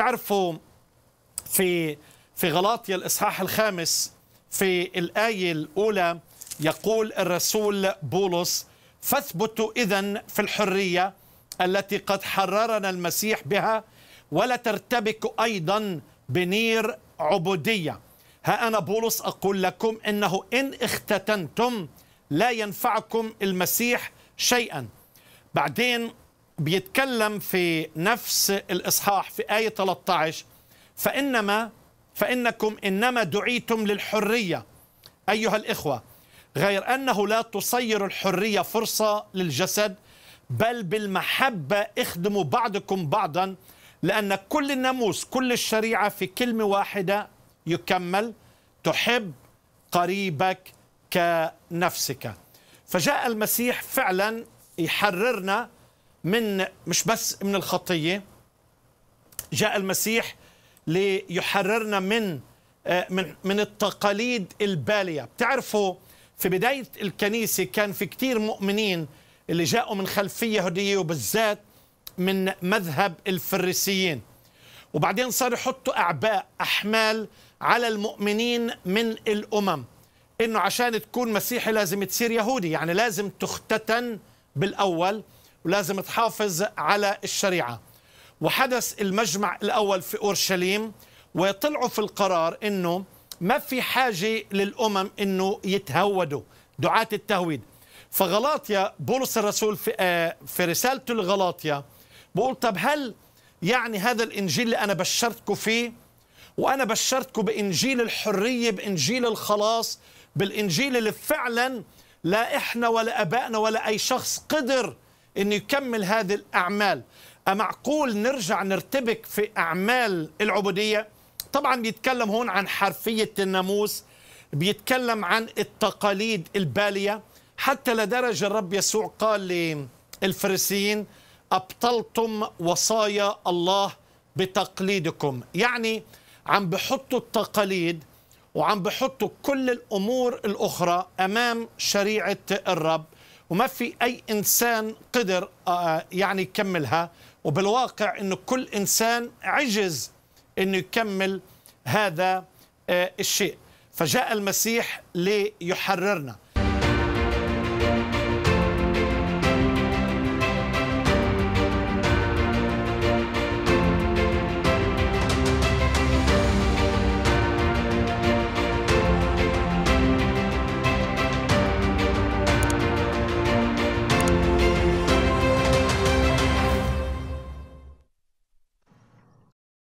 تعرفوا في في غلاطيا الإصحاح الخامس في الآية الأولى يقول الرسول بولس فاثبتوا إذا في الحرية التي قد حررنا المسيح بها ولا ترتبكوا أيضا بنير عبودية ها أنا بولس أقول لكم إنه إن اختتنتم لا ينفعكم المسيح شيئا بعدين بيتكلم في نفس الإصحاح في آية 13 فإنما فإنكم إنما دعيتم للحرية أيها الإخوة غير أنه لا تصير الحرية فرصة للجسد بل بالمحبة اخدموا بعضكم بعضا لأن كل الناموس كل الشريعة في كلمة واحدة يكمل تحب قريبك كنفسك فجاء المسيح فعلا يحررنا من مش بس من الخطيه جاء المسيح ليحررنا من آه، من من التقاليد الباليه بتعرفوا في بدايه الكنيسه كان في كثير مؤمنين اللي جاءوا من خلفيه يهوديه وبالذات من مذهب الفريسيين وبعدين صاروا يحطوا اعباء احمال على المؤمنين من الامم انه عشان تكون مسيحي لازم تصير يهودي يعني لازم تختتن بالاول ولازم تحافظ على الشريعة وحدث المجمع الأول في أورشليم وطلعوا في القرار أنه ما في حاجة للأمم أنه يتهودوا دعاة التهويد فغلاطيا بولس الرسول في, آه في رسالته لغلاطيا بقول طب هل يعني هذا الإنجيل اللي أنا بشرتكم فيه وأنا بشرتكم بإنجيل الحرية بإنجيل الخلاص بالإنجيل اللي فعلا لا إحنا ولا أبائنا ولا أي شخص قدر انه يكمل هذه الاعمال أمعقول نرجع نرتبك في أعمال العبودية طبعا بيتكلم هون عن حرفية الناموس بيتكلم عن التقاليد البالية حتى لدرجة الرب يسوع قال للفريسيين أبطلتم وصايا الله بتقليدكم يعني عم بحطوا التقاليد وعم بحطوا كل الأمور الأخرى أمام شريعة الرب وما في أي إنسان قدر آه، يعني يكملها وبالواقع أنه كل إنسان عجز أنه يكمل هذا آه، الشيء فجاء المسيح ليحررنا